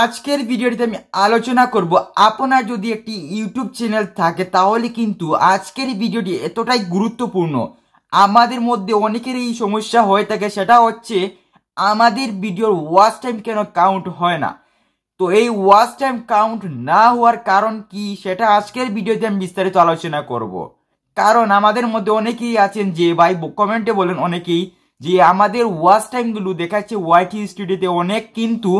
আজকের ভিডিওটিতে আমি আলোচনা করব আপনার যদি একটি ইউটিউব চ্যানেল থাকে তাহলে কিন্তু আজকের ভিডিওটি এতটাই গুরুত্বপূর্ণ আমাদের মধ্যে অনেকের এই সমস্যা হয়ে থাকে সেটা হচ্ছে আমাদের ভিডিওর ওয়াচ টাইম কেন কাউন্ট হয় না তো এই ওয়াচ টাইম কাউন্ট না হওয়ার কারণ কি সেটা আজকের ভিডিওতে আমি বিস্তারিত আলোচনা করব। কারণ আমাদের মধ্যে অনেকেই আছেন যে ভাই কমেন্টে বলেন অনেকেই যে আমাদের ওয়াচ টাইমগুলো দেখাচ্ছে ওয়াইটি স্টুডিওতে অনেক কিন্তু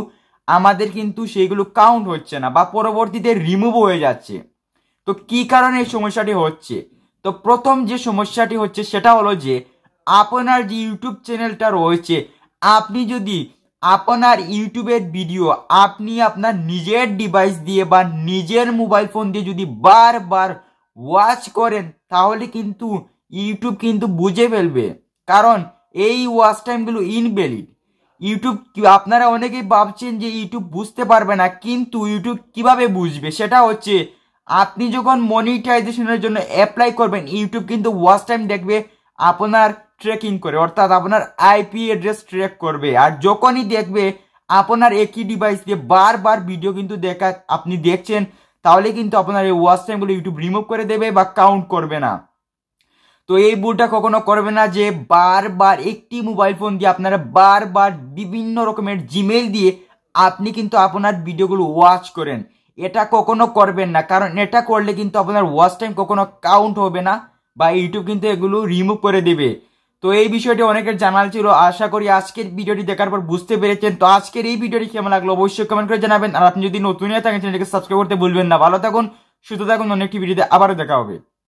আমাদের কিন্তু সেইগুলো কাউন্ট হচ্ছে না বা পরবর্তীতে রিমুভ হয়ে যাচ্ছে তো কি কারণে এই সমস্যাটি হচ্ছে তো প্রথম যে সমস্যাটি হচ্ছে সেটা হলো যে আপনার যে ইউটিউব চ্যানেলটা রয়েছে আপনি যদি আপনার ইউটিউবের ভিডিও আপনি আপনার নিজের ডিভাইস দিয়ে বা নিজের মোবাইল ফোন দিয়ে যদি বারবার ওয়াচ করেন তাহলে কিন্তু ইউটিউব কিন্তু বুঝে ফেলবে কারণ এই ওয়াচ টাইমগুলো ইনভ্যালিড ইউটিউব আপনারা অনেকেই ভাবছেন যে ইউটিউব বুঝতে পারবে না কিন্তু ইউটিউব কিভাবে বুঝবে সেটা হচ্ছে আপনি যখন মনিটাইজেশনের জন্য অ্যাপ্লাই করবেন ইউটিউব কিন্তু ওয়াচ টাইম দেখবে আপনার ট্রেকিং করে অর্থাৎ আপনার আইপি অ্যাড্রেস ট্রেক করবে আর যখনই দেখবে আপনার একই ডিভাইস দিয়ে বারবার ভিডিও কিন্তু দেখা আপনি দেখছেন তাহলে কিন্তু আপনার এই ওয়াচ টাইমগুলো ইউটিউব রিমুভ করে দেবে বা কাউন্ট করবে না তো এই ভুলটা কখনো করবে না যে বারবার একটি মোবাইল ফোন দিয়ে আপনারা বারবার বিভিন্ন রকমের জিমেল দিয়ে আপনি কিন্তু আপনার ভিডিওগুলো ওয়াচ করেন এটা কখনো করবেন না কারণ এটা করলে কিন্তু আপনার ওয়াচ টাইম কখনো কাউন্ট হবে না বা ইউটিউব কিন্তু এগুলো রিমুভ করে দেবে তো এই বিষয়টি অনেকের জানাল ছিল আশা করি আজকের ভিডিওটি দেখার পর বুঝতে পেরেছেন তো আজকের এই ভিডিওটি কেমন লাগলো অবশ্যই কমেন্ট করে জানাবেন আর আপনি যদি নতুন হয়ে থাকেন সাবস্ক্রাইব করতে ভুলবেন না ভালো থাকুন সুস্থ থাকুন অনেকটি ভিডিওতে আবারও দেখা হবে